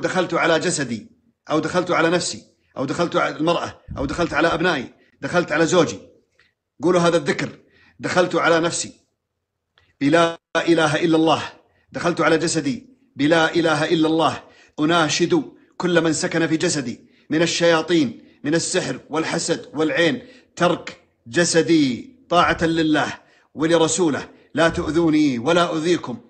أقول دخلت على جسدي أو دخلت على نفسي أو دخلت على المرأة أو دخلت على أبنائي دخلت على زوجي قولوا هذا الذكر دخلت على نفسي بلا إله إلا الله دخلت على جسدي بلا إله إلا الله أناشد كل من سكن في جسدي من الشياطين من السحر والحسد والعين ترك جسدي طاعة لله ولرسوله لا تؤذوني ولا أذيكم